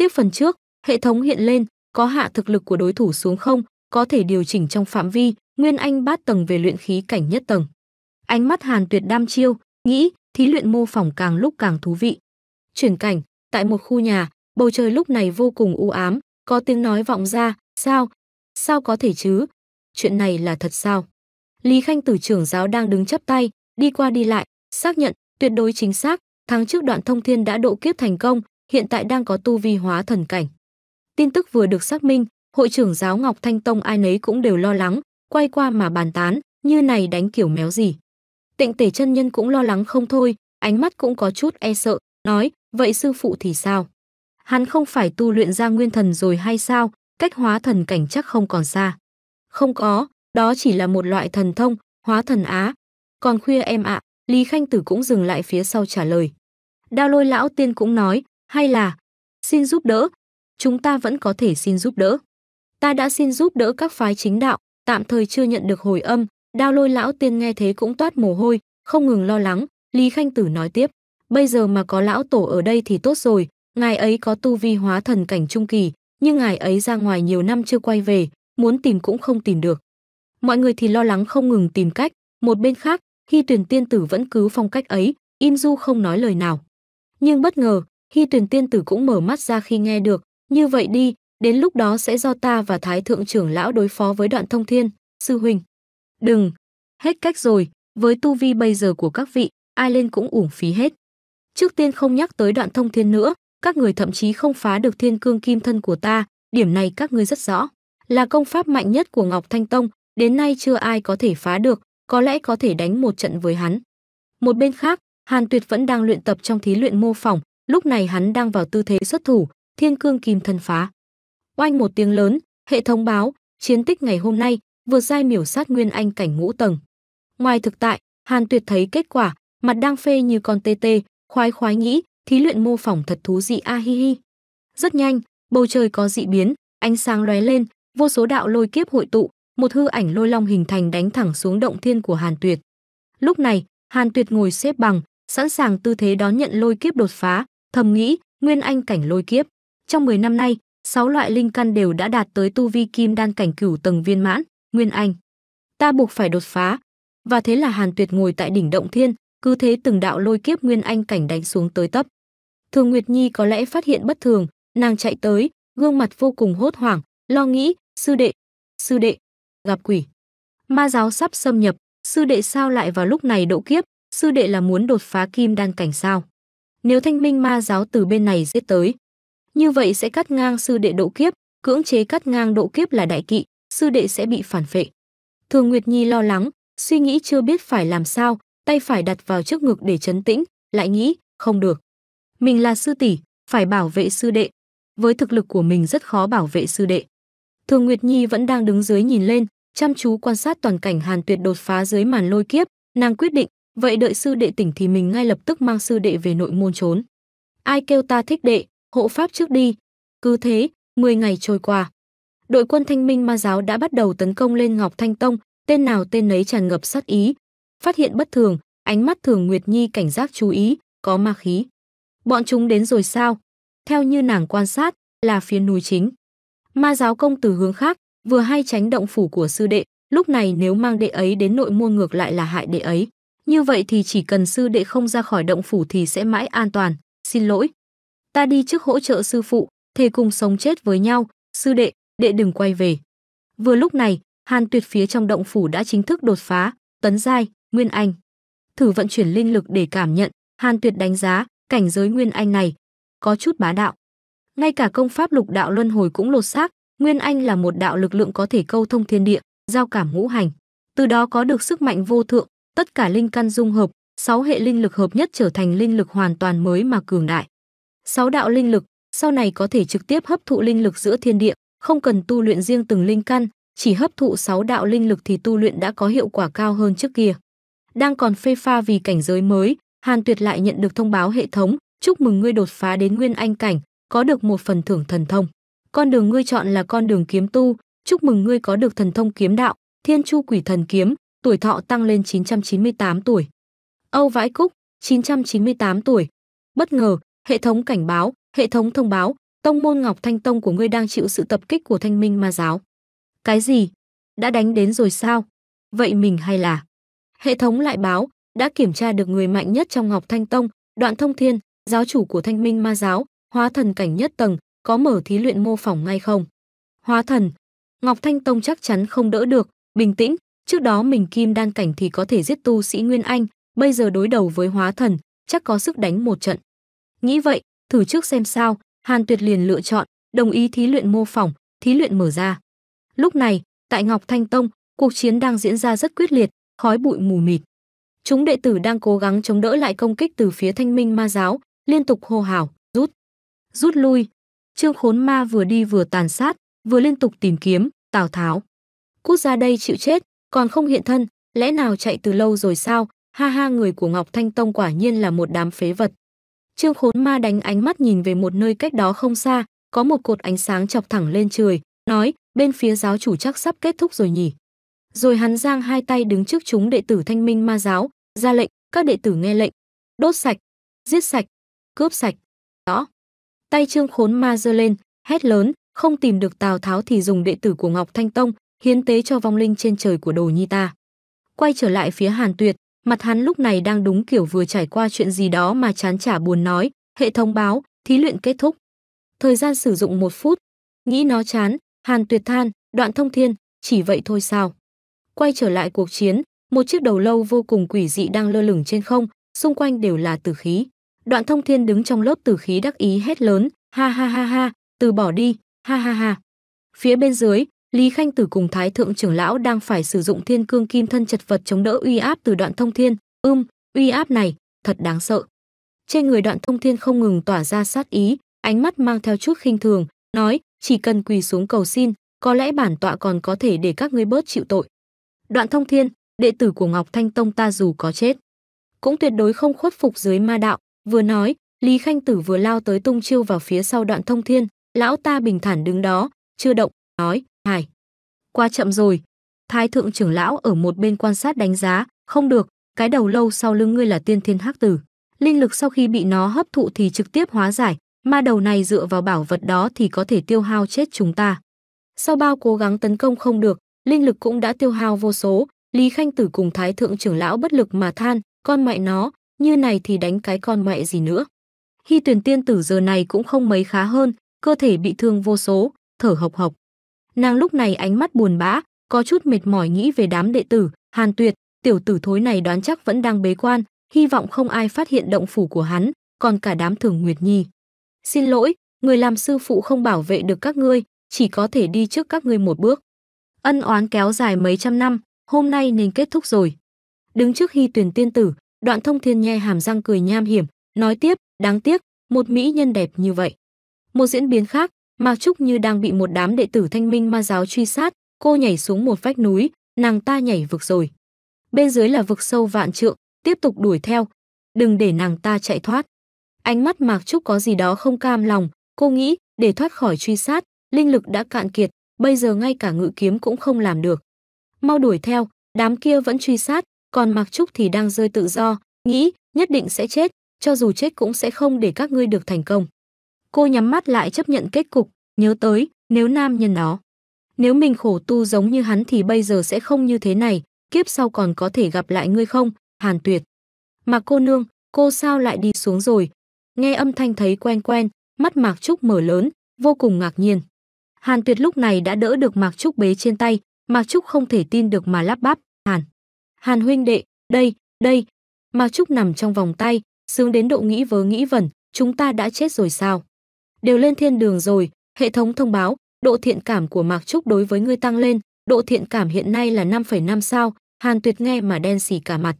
Tiếp phần trước, hệ thống hiện lên, có hạ thực lực của đối thủ xuống không, có thể điều chỉnh trong phạm vi, Nguyên Anh bát tầng về luyện khí cảnh nhất tầng. Ánh mắt Hàn Tuyệt đam chiêu, nghĩ, thí luyện mô phỏng càng lúc càng thú vị. Chuyển cảnh, tại một khu nhà, bầu trời lúc này vô cùng u ám, có tiếng nói vọng ra, sao? Sao có thể chứ? Chuyện này là thật sao? Lý Khanh Tử trưởng giáo đang đứng chắp tay, đi qua đi lại, xác nhận, tuyệt đối chính xác, tháng trước đoạn thông thiên đã độ kiếp thành công, hiện tại đang có tu vi hóa thần cảnh. Tin tức vừa được xác minh, hội trưởng giáo Ngọc Thanh Tông ai nấy cũng đều lo lắng, quay qua mà bàn tán, như này đánh kiểu méo gì. Tịnh tể chân nhân cũng lo lắng không thôi, ánh mắt cũng có chút e sợ, nói, vậy sư phụ thì sao? Hắn không phải tu luyện ra nguyên thần rồi hay sao, cách hóa thần cảnh chắc không còn xa. Không có, đó chỉ là một loại thần thông, hóa thần á. Còn khuya em ạ, Lý Khanh Tử cũng dừng lại phía sau trả lời. Đao lôi lão tiên cũng nói, hay là xin giúp đỡ, chúng ta vẫn có thể xin giúp đỡ. Ta đã xin giúp đỡ các phái chính đạo, tạm thời chưa nhận được hồi âm, đao lôi lão tiên nghe thế cũng toát mồ hôi, không ngừng lo lắng, Lý Khanh Tử nói tiếp, bây giờ mà có lão tổ ở đây thì tốt rồi, ngài ấy có tu vi hóa thần cảnh trung kỳ, nhưng ngài ấy ra ngoài nhiều năm chưa quay về, muốn tìm cũng không tìm được. Mọi người thì lo lắng không ngừng tìm cách, một bên khác, khi tuyển tiên tử vẫn cứ phong cách ấy, im du không nói lời nào. Nhưng bất ngờ, Hy tuyển tiên tử cũng mở mắt ra khi nghe được, như vậy đi, đến lúc đó sẽ do ta và Thái Thượng trưởng lão đối phó với đoạn thông thiên, sư huynh. Đừng, hết cách rồi, với tu vi bây giờ của các vị, ai lên cũng uổng phí hết. Trước tiên không nhắc tới đoạn thông thiên nữa, các người thậm chí không phá được thiên cương kim thân của ta, điểm này các ngươi rất rõ. Là công pháp mạnh nhất của Ngọc Thanh Tông, đến nay chưa ai có thể phá được, có lẽ có thể đánh một trận với hắn. Một bên khác, Hàn Tuyệt vẫn đang luyện tập trong thí luyện mô phỏng, Lúc này hắn đang vào tư thế xuất thủ, Thiên Cương Kim thân phá. Oanh một tiếng lớn, hệ thống báo, chiến tích ngày hôm nay vượt giai miểu sát nguyên anh cảnh ngũ tầng. Ngoài thực tại, Hàn Tuyệt thấy kết quả, mặt đang phê như con tê tê, khoái khoái nghĩ, thí luyện mô phỏng thật thú dị a hi hi. Rất nhanh, bầu trời có dị biến, ánh sáng lóe lên, vô số đạo lôi kiếp hội tụ, một hư ảnh lôi long hình thành đánh thẳng xuống động thiên của Hàn Tuyệt. Lúc này, Hàn Tuyệt ngồi xếp bằng, sẵn sàng tư thế đón nhận lôi kiếp đột phá, Thầm nghĩ, nguyên anh cảnh lôi kiếp. Trong 10 năm nay, 6 loại linh căn đều đã đạt tới tu vi kim đan cảnh cửu tầng viên mãn, nguyên anh. Ta buộc phải đột phá. Và thế là Hàn Tuyệt ngồi tại đỉnh động thiên, cứ thế từng đạo lôi kiếp nguyên anh cảnh đánh xuống tới tấp. Thường Nguyệt Nhi có lẽ phát hiện bất thường, nàng chạy tới, gương mặt vô cùng hốt hoảng, lo nghĩ, sư đệ, sư đệ, gặp quỷ. Ma giáo sắp xâm nhập, sư đệ sao lại vào lúc này độ kiếp, sư đệ là muốn đột phá kim đan cảnh sao? Nếu thanh minh ma giáo từ bên này giết tới, như vậy sẽ cắt ngang sư đệ độ kiếp, cưỡng chế cắt ngang độ kiếp là đại kỵ, sư đệ sẽ bị phản phệ. Thường Nguyệt Nhi lo lắng, suy nghĩ chưa biết phải làm sao, tay phải đặt vào trước ngực để chấn tĩnh, lại nghĩ, không được. Mình là sư tỷ, phải bảo vệ sư đệ. Với thực lực của mình rất khó bảo vệ sư đệ. Thường Nguyệt Nhi vẫn đang đứng dưới nhìn lên, chăm chú quan sát toàn cảnh Hàn Tuyệt đột phá dưới màn lôi kiếp, nàng quyết định Vậy đợi sư đệ tỉnh thì mình ngay lập tức mang sư đệ về nội môn trốn. Ai kêu ta thích đệ, hộ pháp trước đi. Cứ thế, 10 ngày trôi qua. Đội quân thanh minh ma giáo đã bắt đầu tấn công lên Ngọc Thanh Tông, tên nào tên nấy tràn ngập sát ý. Phát hiện bất thường, ánh mắt thường Nguyệt Nhi cảnh giác chú ý, có ma khí. Bọn chúng đến rồi sao? Theo như nàng quan sát, là phía núi chính. Ma giáo công từ hướng khác, vừa hay tránh động phủ của sư đệ, lúc này nếu mang đệ ấy đến nội môn ngược lại là hại đệ ấy. Như vậy thì chỉ cần sư đệ không ra khỏi động phủ thì sẽ mãi an toàn. Xin lỗi. Ta đi trước hỗ trợ sư phụ, thề cùng sống chết với nhau. Sư đệ, đệ đừng quay về. Vừa lúc này, Hàn Tuyệt phía trong động phủ đã chính thức đột phá, tấn giai, Nguyên Anh. Thử vận chuyển linh lực để cảm nhận, Hàn Tuyệt đánh giá, cảnh giới Nguyên Anh này, có chút bá đạo. Ngay cả công pháp lục đạo luân hồi cũng lột xác, Nguyên Anh là một đạo lực lượng có thể câu thông thiên địa, giao cảm ngũ hành. Từ đó có được sức mạnh vô thượng, tất cả linh căn dung hợp, sáu hệ linh lực hợp nhất trở thành linh lực hoàn toàn mới mà cường đại. Sáu đạo linh lực, sau này có thể trực tiếp hấp thụ linh lực giữa thiên địa, không cần tu luyện riêng từng linh căn, chỉ hấp thụ sáu đạo linh lực thì tu luyện đã có hiệu quả cao hơn trước kia. Đang còn phê pha vì cảnh giới mới, Hàn Tuyệt lại nhận được thông báo hệ thống, chúc mừng ngươi đột phá đến nguyên anh cảnh, có được một phần thưởng thần thông. Con đường ngươi chọn là con đường kiếm tu, chúc mừng ngươi có được thần thông kiếm đạo, Thiên Chu Quỷ Thần Kiếm, tuổi thọ tăng lên 998 tuổi. Âu Vãi Cúc, 998 tuổi. Bất ngờ, hệ thống cảnh báo, hệ thống thông báo, tông môn Ngọc Thanh Tông của ngươi đang chịu sự tập kích của Thanh Minh Ma giáo. Cái gì? Đã đánh đến rồi sao? Vậy mình hay là? Hệ thống lại báo, đã kiểm tra được người mạnh nhất trong Ngọc Thanh Tông, Đoạn Thông Thiên, giáo chủ của Thanh Minh Ma giáo, hóa thần cảnh nhất tầng, có mở thí luyện mô phỏng ngay không? Hóa thần, Ngọc Thanh Tông chắc chắn không đỡ được, bình tĩnh, Trước đó mình kim đan cảnh thì có thể giết tu sĩ Nguyên Anh, bây giờ đối đầu với hóa thần, chắc có sức đánh một trận. Nghĩ vậy, thử trước xem sao, Hàn Tuyệt liền lựa chọn, đồng ý thí luyện mô phỏng, thí luyện mở ra. Lúc này, tại Ngọc Thanh Tông, cuộc chiến đang diễn ra rất quyết liệt, khói bụi mù mịt. Chúng đệ tử đang cố gắng chống đỡ lại công kích từ phía Thanh Minh Ma giáo, liên tục hô hào, rút, rút lui. Trương Khốn Ma vừa đi vừa tàn sát, vừa liên tục tìm kiếm Tào Tháo. Cút ra đây chịu chết, còn không hiện thân, lẽ nào chạy từ lâu rồi sao? Ha ha người của Ngọc Thanh Tông quả nhiên là một đám phế vật. Trương Khốn Ma đánh ánh mắt nhìn về một nơi cách đó không xa, có một cột ánh sáng chọc thẳng lên trời, nói, bên phía giáo chủ chắc sắp kết thúc rồi nhỉ. Rồi hắn giang hai tay đứng trước chúng đệ tử thanh minh ma giáo, ra lệnh, các đệ tử nghe lệnh, đốt sạch, giết sạch, cướp sạch. Đó. Tay Trương Khốn Ma giơ lên, hét lớn, không tìm được Tào Tháo thì dùng đệ tử của Ngọc Thanh Tông, hiến tế cho vong linh trên trời của đồ nhi ta. Quay trở lại phía Hàn Tuyệt, mặt hắn lúc này đang đúng kiểu vừa trải qua chuyện gì đó mà chán chả buồn nói, hệ thống báo, thí luyện kết thúc. Thời gian sử dụng một phút, nghĩ nó chán, Hàn Tuyệt than, đoạn thông thiên, chỉ vậy thôi sao. Quay trở lại cuộc chiến, một chiếc đầu lâu vô cùng quỷ dị đang lơ lửng trên không, xung quanh đều là tử khí. Đoạn thông thiên đứng trong lớp tử khí đắc ý hét lớn, ha ha ha ha, từ bỏ đi, ha ha ha. Phía bên dưới, Lý Khanh Tử cùng Thái Thượng trưởng lão đang phải sử dụng Thiên Cương Kim Thân chật vật chống đỡ uy áp từ đoạn thông thiên, ưm, uy áp này thật đáng sợ. Trên người đoạn thông thiên không ngừng tỏa ra sát ý, ánh mắt mang theo chút khinh thường, nói, chỉ cần quỳ xuống cầu xin, có lẽ bản tọa còn có thể để các ngươi bớt chịu tội. Đoạn thông thiên, đệ tử của Ngọc Thanh Tông ta dù có chết, cũng tuyệt đối không khuất phục dưới ma đạo, vừa nói, Lý Khanh Tử vừa lao tới tung chiêu vào phía sau đoạn thông thiên, lão ta bình thản đứng đó, chưa động, nói, Hải. Qua chậm rồi. Thái thượng trưởng lão ở một bên quan sát đánh giá, không được, cái đầu lâu sau lưng ngươi là tiên thiên hắc tử. Linh lực sau khi bị nó hấp thụ thì trực tiếp hóa giải, ma đầu này dựa vào bảo vật đó thì có thể tiêu hao chết chúng ta. Sau bao cố gắng tấn công không được, linh lực cũng đã tiêu hao vô số, Lý Khanh Tử cùng Thái thượng trưởng lão bất lực mà than, con mẹ nó, như này thì đánh cái con mẹ gì nữa. Hy tuyển tiên tử giờ này cũng không mấy khá hơn, cơ thể bị thương vô số, thở hộc hộc. Nàng lúc này ánh mắt buồn bã, có chút mệt mỏi nghĩ về đám đệ tử, Hàn Tuyệt, tiểu tử thối này đoán chắc vẫn đang bế quan, hy vọng không ai phát hiện động phủ của hắn, còn cả đám Thường Nguyệt Nhi. Xin lỗi, người làm sư phụ không bảo vệ được các ngươi, chỉ có thể đi trước các ngươi một bước. Ân oán kéo dài mấy trăm năm, hôm nay nên kết thúc rồi. Đứng trước Hy Tuyền tiên tử, Đoạn Thông Thiên nhe hàm răng cười nham hiểm, nói tiếp, đáng tiếc, một mỹ nhân đẹp như vậy. Một diễn biến khác, Mạc Trúc như đang bị một đám đệ tử thanh minh ma giáo truy sát, cô nhảy xuống một vách núi, nàng ta nhảy vực rồi. Bên dưới là vực sâu vạn trượng, tiếp tục đuổi theo, đừng để nàng ta chạy thoát. Ánh mắt Mạc Trúc có gì đó không cam lòng, cô nghĩ, để thoát khỏi truy sát, linh lực đã cạn kiệt, bây giờ ngay cả ngự kiếm cũng không làm được. Mau đuổi theo, đám kia vẫn truy sát, còn Mạc Trúc thì đang rơi tự do, nghĩ nhất định sẽ chết, cho dù chết cũng sẽ không để các ngươi được thành công. Cô nhắm mắt lại chấp nhận kết cục, nhớ tới, nếu nam nhân đó. Nếu mình khổ tu giống như hắn thì bây giờ sẽ không như thế này, kiếp sau còn có thể gặp lại ngươi không, hàn tuyệt. Mà cô nương, cô sao lại đi xuống rồi? Nghe âm thanh thấy quen quen, mắt Mạc Trúc mở lớn, vô cùng ngạc nhiên. Hàn Tuyệt lúc này đã đỡ được Mạc Trúc bế trên tay, Mạc Trúc không thể tin được mà lắp bắp, "Hàn, Hàn huynh đệ, đây, đây." Mạc Trúc nằm trong vòng tay, sướng đến độ nghĩ vớ nghĩ vẩn, chúng ta đã chết rồi sao? đều lên thiên đường rồi, hệ thống thông báo, độ thiện cảm của Mạc Trúc đối với ngươi tăng lên, độ thiện cảm hiện nay là 5,5 sao, Hàn Tuyệt nghe mà đen sì cả mặt.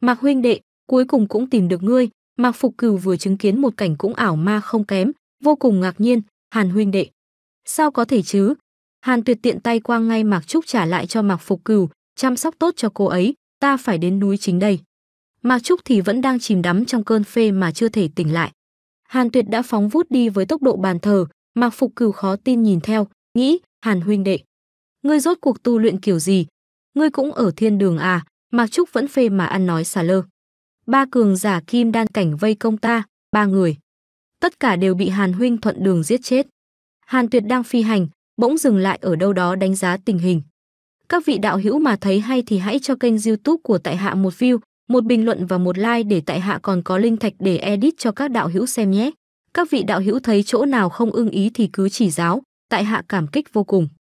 Mạc huynh đệ, cuối cùng cũng tìm được ngươi, Mạc Phục Cừu vừa chứng kiến một cảnh cũng ảo ma không kém, vô cùng ngạc nhiên, Hàn huynh đệ. Sao có thể chứ? Hàn Tuyệt tiện tay quang ngay Mạc Trúc trả lại cho Mạc Phục Cừu, chăm sóc tốt cho cô ấy, ta phải đến núi chính đây. Mạc Trúc thì vẫn đang chìm đắm trong cơn phê mà chưa thể tỉnh lại. Hàn Tuyệt đã phóng vút đi với tốc độ bàn thờ, Mạc Phục Cửu khó tin nhìn theo, nghĩ, Hàn huynh đệ, ngươi rốt cuộc tu luyện kiểu gì? Ngươi cũng ở thiên đường à? Mạc Trúc vẫn phê mà ăn nói xà lơ. Ba cường giả kim đan cảnh vây công ta, ba người. Tất cả đều bị Hàn huynh thuận đường giết chết. Hàn Tuyệt đang phi hành, bỗng dừng lại ở đâu đó đánh giá tình hình. Các vị đạo hữu mà thấy hay thì hãy cho kênh YouTube của tại hạ một view, một bình luận và một like để tại hạ còn có linh thạch để edit cho các đạo hữu xem nhé. Các vị đạo hữu thấy chỗ nào không ưng ý thì cứ chỉ giáo, tại hạ cảm kích vô cùng.